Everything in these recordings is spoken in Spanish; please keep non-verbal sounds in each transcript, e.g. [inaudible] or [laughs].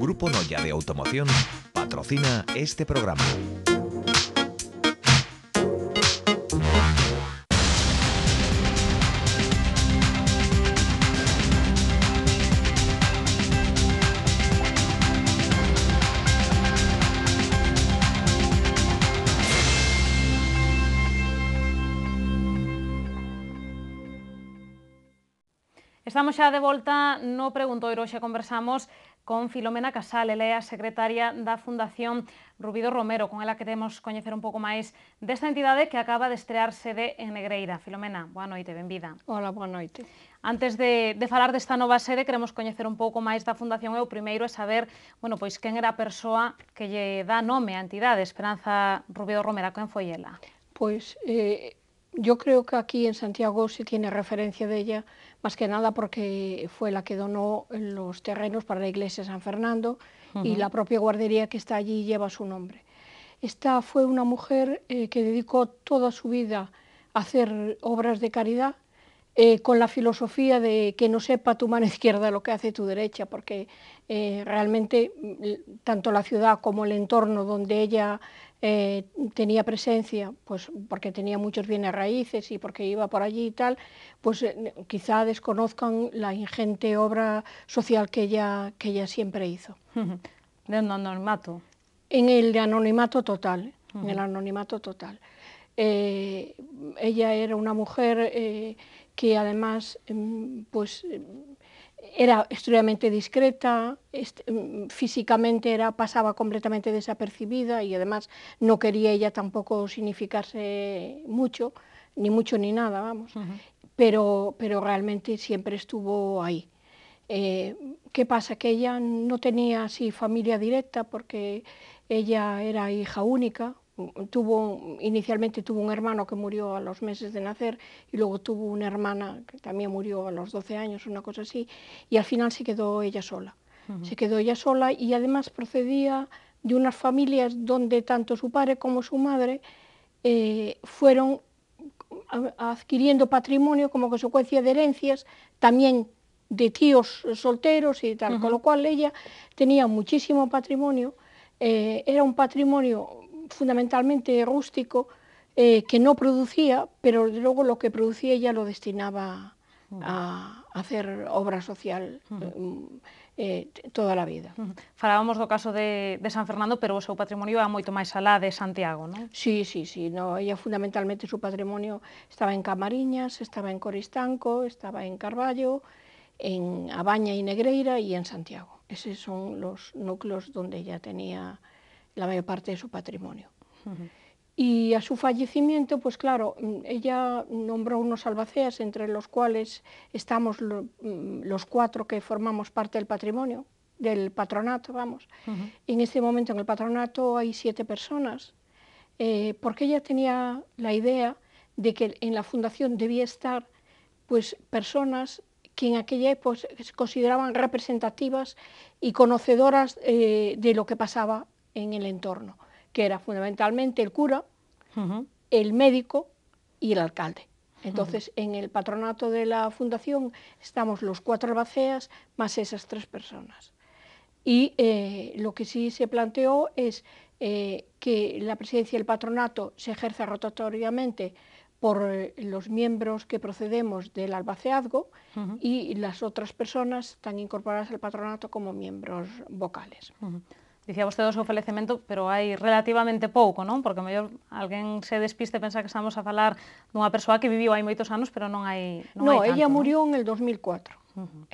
Grupo Noya de Automoción patrocina este programa. Estamos ya de vuelta, no Pregunto hoy ya conversamos con Filomena Casal, ela é a secretaria da Fundación Rubido Romero, con ela queremos coñecer un pouco máis desta entidade que acaba de estrear sede en Negreira. Filomena, boa noite, benvida. Hola, boa noite. Antes de, de falar desta nova sede, queremos coñecer un pouco máis da Fundación e o primeiro é saber, bueno, pois, quen era a persoa que lle dá nome á entidade, Esperanza Rubido Romero, quen foi ela? Pois, eh, yo creo que aquí en Santiago se tiene referencia de ella, más que nada porque fue la que donó los terrenos para la iglesia de San Fernando y la propia guardería que está allí lleva su nombre. Esta fue una mujer eh, que dedicó toda su vida a hacer obras de caridad eh, con la filosofía de que no sepa tu mano [laughs] izquierda lo que hace tu derecha, porque eh, realmente mm, tanto la ciudad como el entorno donde ella eh, tenía presencia, pues porque tenía muchos bienes raíces y porque iba por allí y tal, pues eh, quizá desconozcan la ingente obra social que ella, que ella siempre hizo. ¿De [laughs] anonimato? En el anonimato total, en el anonimato total. Eh, ella era una mujer que además em, pues era extremadamente discreta, este, mm, físicamente era, pasaba completamente desapercibida y además no quería ella tampoco significarse mucho, ni mucho ni nada, vamos, pero, pero realmente siempre estuvo ahí. Eh, ¿Qué pasa? Que ella no tenía así familia directa porque ella era hija única, tuvo, inicialmente tuvo un hermano que murió a los meses de nacer y luego tuvo una hermana que también murió a los 12 años, una cosa así, y al final se quedó ella sola. Se quedó ella sola y además procedía de unas familias donde tanto su padre como su madre eh, fueron adquiriendo patrimonio como consecuencia de herencias, también de tíos solteros y tal, con lo cual ella tenía muchísimo patrimonio, eh, era un patrimonio fundamentalmente rústico eh, que no producía, pero luego lo que producía ella lo destinaba a hacer obra social eh, toda a vida. Falábamos do caso de, de San Fernando, pero o seu patrimonio va moito máis alá de Santiago, non? Sí, sí, sí, no, ella fundamentalmente su patrimonio estaba en Camariñas, estaba en Coristanco, estaba en Carballo, en Abaña y Negreira y en Santiago. Esos son los núcleos donde ella tenía la mayor parte de su patrimonio. Y a su fallecimiento, pues claro, mm, ella nombró unos albaceas, entre los cuales estamos mm, los cuatro que formamos parte del patrimonio, del patronato, vamos. En este momento en el patronato hay siete personas, eh, porque ella tenía la idea de que en la fundación debía estar pues, personas que en aquella época se consideraban representativas y conocedoras eh, de lo que pasaba en el entorno, que era fundamentalmente el cura, el médico y el alcalde. Entonces, en el patronato de la fundación estamos los cuatro albaceas más esas tres personas. Y eh, lo que sí se planteó es eh, que la presidencia del patronato se ejerza rotatoriamente por eh, los miembros que procedemos del albaceazgo y las otras personas están incorporadas al patronato como miembros vocales dicía usted o falecemento, pero hay relativamente poco, ¿no? Porque mellor alguien se despiste e que estamos a hablar de una persona que vivió hai moitos años, pero no hay No, ella murió en el 2004.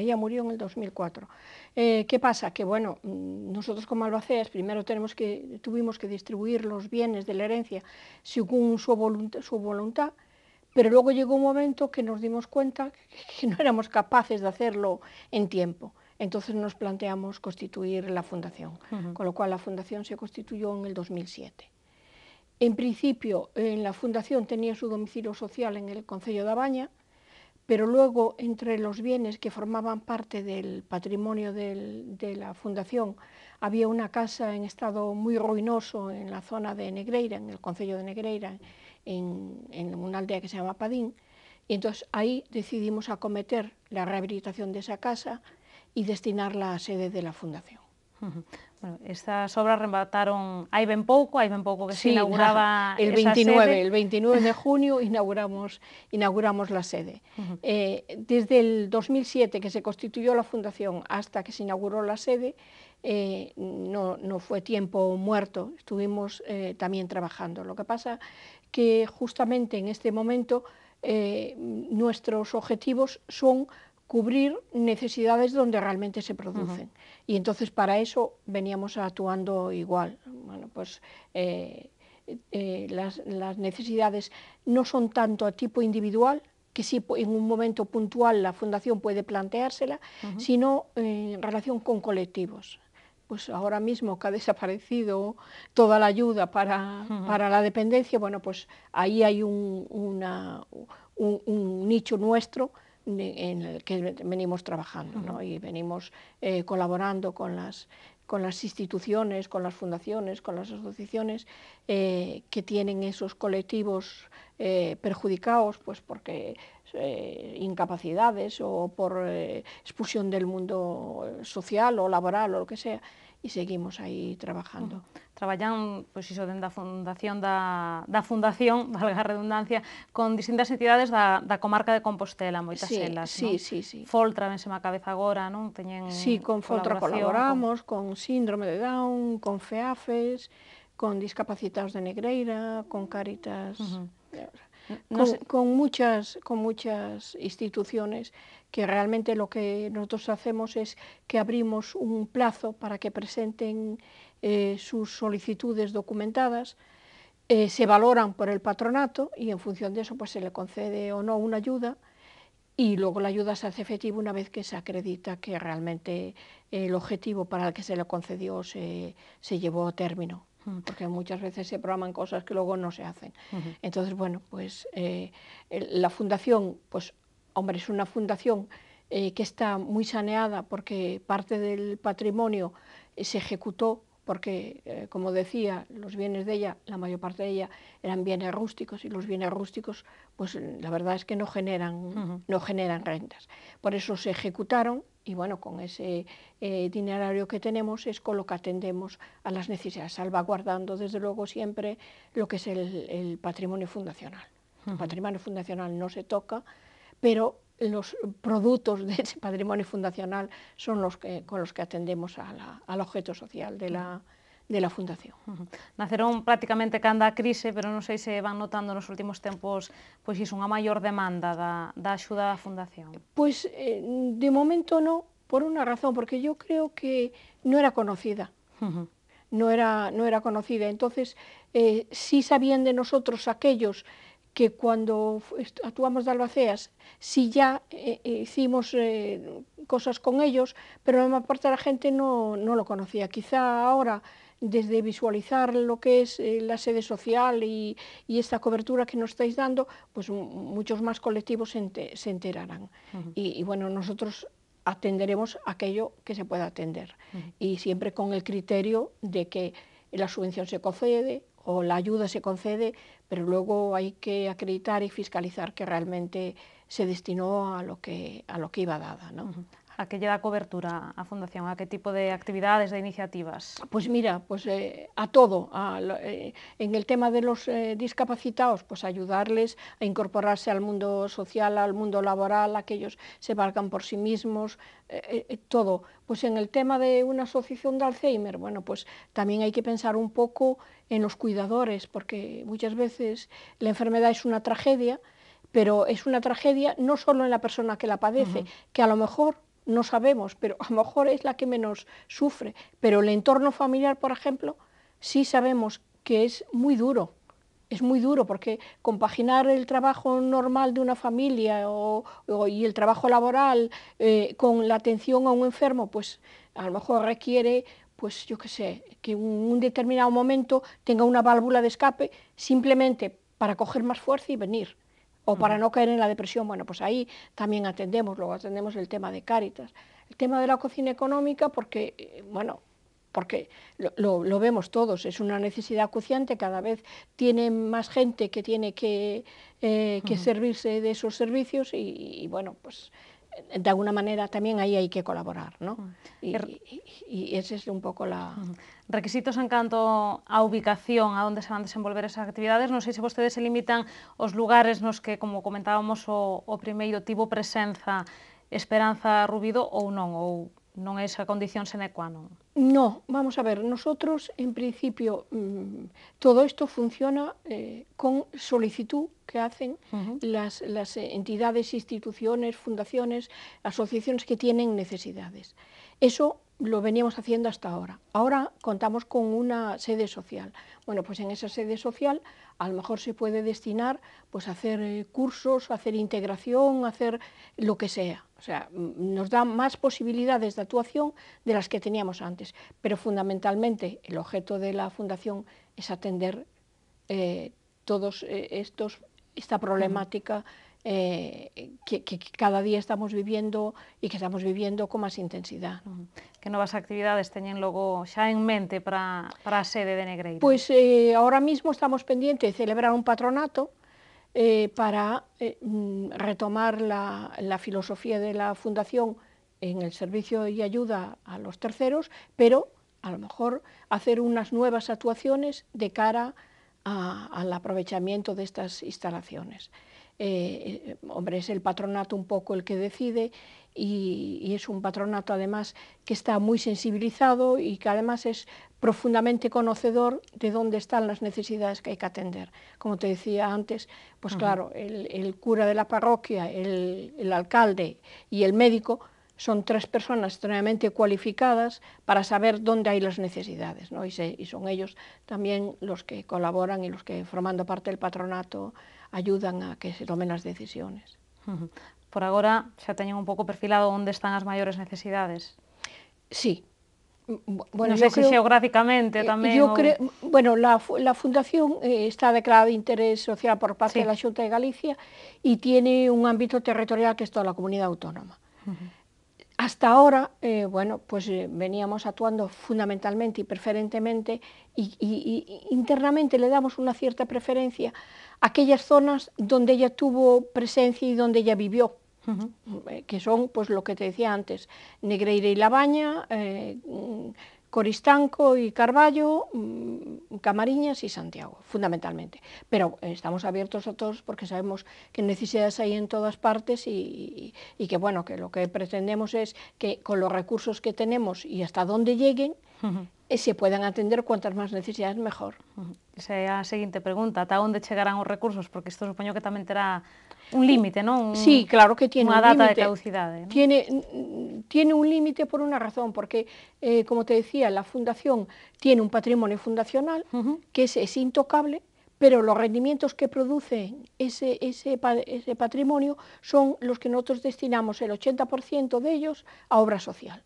Ella murió en el 2004. ¿Qué pasa? Que bueno, mm, nosotros como albaceas primero tenemos que, tuvimos que distribuir los bienes de la herencia según su, su voluntad, pero luego llegó un momento que nos dimos cuenta que no éramos capaces de hacerlo en tiempo entonces nos planteamos constituir la fundación, con lo cual la fundación se constituyó en el 2007. En principio, en la fundación tenía su domicilio social en el Concello de Abaña, pero luego entre los bienes que formaban parte del patrimonio de la fundación había una casa en estado muy ruinoso en la zona de Negreira, en el Concello de Negreira, en, en una aldea que se llama Padín, y entonces ahí decidimos acometer la rehabilitación de esa casa, y destinar la sede de la Fundación. Bueno, estas obras remataron Ahí ven poco, ahí ven poco que se inauguraba el 29, el 29 de junio inauguramos, inauguramos la sede. Eh, desde el 2007 que se constituyó la fundación hasta que se inauguró la sede, eh, no, fue tiempo muerto, estuvimos eh, también trabajando. Lo que pasa que justamente en este momento nuestros objetivos son cubrir necesidades donde realmente se producen. Y entonces para eso veníamos actuando igual. Bueno, pues eh, eh, las, necesidades no son tanto a tipo individual, que sí en un momento puntual la fundación puede planteársela, sino en relación con colectivos. Pues ahora mismo que ha desaparecido toda la ayuda para, la dependencia, bueno, pues ahí hay un nicho nuestro en el que venimos trabajando y venimos eh, colaborando con las, instituciones, con las fundaciones, con las asociaciones eh, que tienen esos colectivos eh, perjudicados, pues porque incapacidades o por expulsión del mundo social o laboral o lo que sea. e seguimos aí trabajando. Uh mm. Traballan, pois iso, dentro a fundación da, da fundación, [laughs] valga a redundancia, con distintas entidades da, da comarca de Compostela, moitas sí, elas, sí, non? Sí, sí, Foltra, vense má cabeza agora, non? Teñen Sí, con Foltra colaboramos, con... con Síndrome de Down, con FEAFES, con Discapacitados de Negreira, con Caritas... Uh -huh. con, muchas, instituciones que realmente lo que nosotros hacemos es que abrimos un plazo para que presenten eh, sus solicitudes documentadas, eh, se valoran por el patronato y en función de eso pues se le concede o no una ayuda y luego la ayuda se hace efectiva una vez que se acredita que realmente el objetivo para el que se le concedió se llevó a término porque muchas veces se programan cosas que luego no se hacen. Entonces, bueno, pues eh, la fundación, pues hombre, es una fundación eh, que está muy saneada porque parte del patrimonio se ejecutó porque, eh, como decía, los bienes de ella, la mayor parte de ella, eran bienes rústicos y los bienes rústicos, pues la verdad es que no generan, no generan rentas. Por eso se ejecutaron y bueno, con ese dinerario eh, que tenemos es con lo que atendemos a las necesidades, salvaguardando desde luego siempre lo que es el, patrimonio fundacional. El patrimonio fundacional no se toca, pero los productos de ese patrimonio fundacional son los que, con los que atendemos al objeto social de la, de la Fundación. Naceron prácticamente cada crisis, pero no sé si se van notando en los últimos pues si es una mayor demanda da, ayuda a la Fundación. Pues de momento no, por una razón, porque yo creo que no era conocida. no, era, era conocida. Entonces, eh, sí sabían de nosotros aquellos que cuando actuamos de Albaceas, sí ya eh, hicimos cosas con ellos, pero la mayor parte de la gente no, no lo conocía. Quizá ahora desde visualizar lo que es eh, la sede social y, esta cobertura que nos estáis dando, pues muchos más colectivos se, enterarán. y, bueno, nosotros atenderemos aquello que se pueda atender y siempre con el criterio de que la subvención se concede o la ayuda se concede, pero luego hay que acreditar y fiscalizar que realmente se destinó a lo que, iba dada. ¿no? a qué lleva cobertura a Fundación? ¿A qué tipo de actividades, de iniciativas? Pues mira, pues eh, a todo. Eh, en el tema de los eh, discapacitados, pues ayudarles a incorporarse al mundo social, al mundo laboral, a que ellos se valgan por sí mismos, todo. Pues en el tema de una asociación de Alzheimer, bueno, pues también hay que pensar un poco en los cuidadores, porque muchas veces la enfermedad es una tragedia, pero es una tragedia no solo en la persona que la padece, que a lo mejor no sabemos, pero a lo mejor es la que menos sufre. Pero el entorno familiar, por ejemplo, sí sabemos que es muy duro. Es muy duro porque compaginar el trabajo normal de una familia y el trabajo laboral eh, con la atención a un enfermo, pues a lo mejor requiere, pues yo qué sé, que en un determinado momento tenga una válvula de escape simplemente para coger más fuerza y venir o para no caer en la depresión, bueno, pues ahí también atendemos, luego atendemos el tema de Cáritas. El tema de la cocina económica, porque, eh, bueno, porque lo, vemos todos, es una necesidad acuciante, cada vez tiene más gente que tiene que, eh, servirse de esos servicios y bueno, pues de alguna maneira tamén aí hai que colaborar, ¿no? E, mm. e, er- ese é un pouco la... Mm. Requisitos en canto á ubicación, a onde se van desenvolver esas actividades, non sei se vostedes se limitan os lugares nos que, como comentábamos, o, o primeiro tivo presenza Esperanza Rubido ou non, ou No es esa condición sine qua non. No, vamos a ver, nosotros en principio mm, todo esto funciona eh, con solicitud que hacen las, entidades, instituciones, fundaciones, asociaciones que tienen necesidades. Eso lo veníamos haciendo hasta ahora. Ahora contamos con una sede social. Bueno, pues en esa sede social a lo mejor se puede destinar pues a hacer eh, cursos, a hacer integración, a hacer lo que sea. O sea, mm, nos da más posibilidades de actuación de las que teníamos antes, pero fundamentalmente el objeto de la Fundación es atender eh, todos eh, estos, esta problemática eh, que, cada día estamos viviendo y que estamos viviendo con más intensidad. ¿Qué nuevas actividades tenían luego ya en mente para, para sede de Negreira? Pues eh, ahora mismo estamos pendientes de celebrar un patronato, eh, para eh, mm, retomar la, filosofía de la Fundación en el servicio y ayuda a los terceros, pero a lo mejor hacer unas nuevas actuaciones de cara al aprovechamiento de estas instalaciones. Eh, hombre, es el patronato un poco el que decide y, es un patronato además que está muy sensibilizado y que además es profundamente conocedor de dónde están las necesidades que hay que atender. Como te decía antes, pues claro, el, cura de la parroquia, el, alcalde y el médico son tres personas extremadamente cualificadas para saber dónde hay las necesidades, ¿no? y, son ellos también los que colaboran y los que formando parte del patronato ayudan a que se tomen las decisiones por ahora, se ha tenido un poco perfilado dónde están las mayores necesidades. Sí. Bueno, geográficamente también. bueno, la, fundación eh, está declarada de interés social por parte de la Junta de Galicia y tiene un ámbito territorial que es toda la comunidad autónoma. Hasta ahora, eh, bueno, pues eh, veníamos actuando fundamentalmente y preferentemente y, internamente le damos una cierta preferencia a aquellas zonas donde ella tuvo presencia y donde ella vivió. Eh, que son pues lo que te decía antes, Negreira y Labaña, eh, Coristanco y Carballo, mm, Camariñas y Santiago, fundamentalmente. Pero estamos abiertos a todos porque sabemos que necesidades hay en todas partes y, que bueno, que lo que pretendemos es que con los recursos que tenemos y hasta dónde lleguen, eh, se puedan atender cuantas más necesidades mejor. Esa es la siguiente pregunta, ¿hasta dónde llegarán los recursos? Porque esto supongo que te hará... Un límite, ¿no? sí, claro que tiene una data de caducidad. Tiene, mm, tiene un límite por una razón, porque, eh, como te decía, la fundación tiene un patrimonio fundacional que es, intocable, pero los rendimientos que produce ese, ese, patrimonio son los que nosotros destinamos el 80% de ellos a obra social.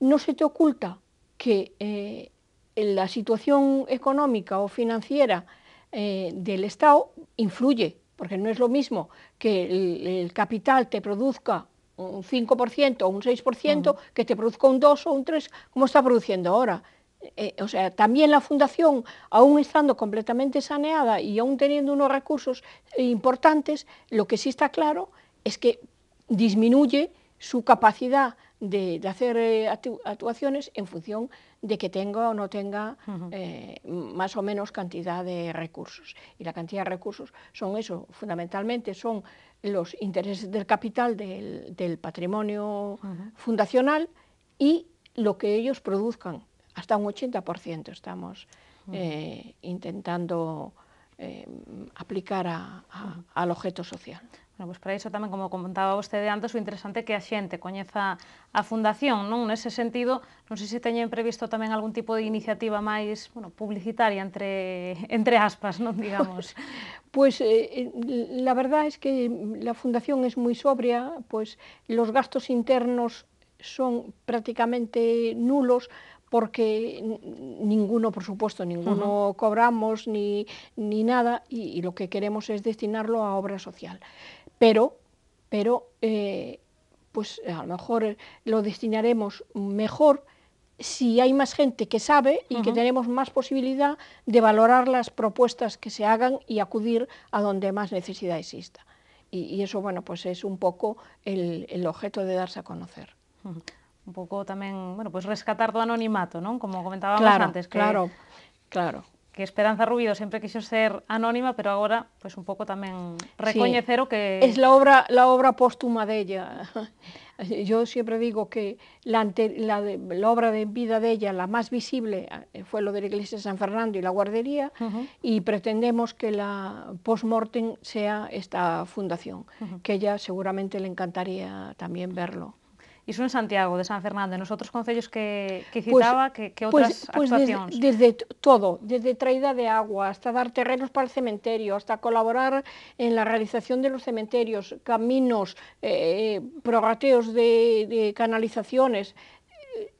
No se te oculta que eh, la situación económica o financiera eh, del Estado influye porque no es lo mismo que el, capital te produzca un 5% o un 6%, que te produzca un 2 o un 3, como está produciendo ahora. Eh, eh, o sea, también la fundación, aún estando completamente saneada y aún teniendo unos recursos importantes, lo que sí está claro es que disminuye su capacidad de, hacer eh, actuaciones en función de que tenga o no tenga eh, más o menos cantidad de recursos. Y la cantidad de recursos son eso, fundamentalmente son los intereses del capital, del, patrimonio fundacional y lo que ellos produzcan. Hasta un 80% estamos eh, intentando eh, aplicar al objeto social. Pues para eso también, como comentaba usted antes, es interesante que a xente coñeza a Fundación, En ese sentido, no sé si tenían previsto también algún tipo de iniciativa más publicitaria entre, [laughs] aspas, digamos. Pues [laughs] la verdad es que la Fundación es muy sobria, pues los gastos internos son prácticamente nulos porque ninguno, por supuesto, ninguno cobramos ni, nada y lo que queremos es destinarlo a obra social pero, pero eh, pues a lo mejor lo destinaremos mejor si hay más gente que sabe y que tenemos más posibilidad de valorar las propuestas que se hagan y acudir a donde más necesidad exista. Y, eso, bueno, pues es un poco el, objeto de darse a conocer. Un poco también, bueno, pues rescatar tu anonimato, ¿no? Como comentábamos antes. Claro, claro que Esperanza Rubido siempre quiso ser anónima, pero ahora pues un poco también reconocerlo. que Es la obra la obra póstuma de ella. [laughs] Yo siempre digo que la, obra de vida de ella, la más visible, eh, fue lo de la iglesia de San Fernando y la guardería, y pretendemos que la post-mortem sea esta fundación, que ella seguramente le encantaría también verlo. Y son en Santiago de San Fernando, los otros concellos que, que pues, citaba, ¿qué que, que pues, pues Desde, todo, desde traída de agua, hasta dar terrenos para el cementerio, hasta colaborar en la realización de los cementerios, caminos, eh, eh prorrateos de, canalizaciones, eh,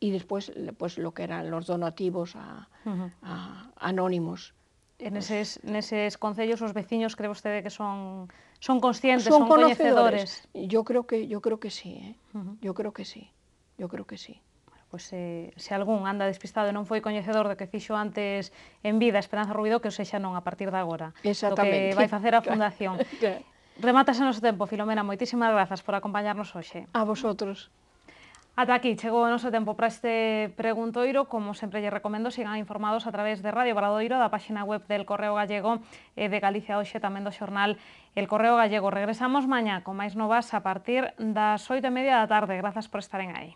y después pues lo que eran los donativos anónimos. E neses, neses concellos os veciños cree vostede que son son conscientes, son, son coñecedores. Yo creo que yo creo que sí, eh. Uh -huh. Yo creo que sí. Yo creo que sí. Bueno, pues, eh, se algún anda despistado e non foi coñecedor do que fixo antes en vida Esperanza Rubido, que o sexa non a partir de agora. Do que vai facer a fundación. [laughs] Remátase o noso tempo, Filomena, moitísimas grazas por acompañarnos hoxe. A vosotros. Ata aquí chegou o noso tempo para este preguntoiro. Como sempre lle recomendo, sigan informados a través de Radio Valadoiro, da páxina web del Correo Gallego e de Galicia Oxe, tamén do xornal El Correo Gallego. Regresamos mañá con máis novas a partir das oito e media da tarde. Grazas por estaren aí.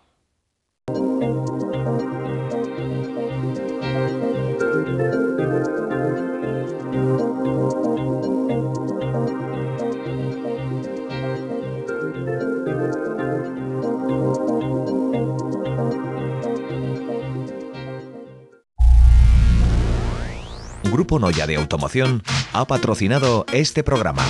Música Grupo Noya de Automoción ha patrocinado este programa.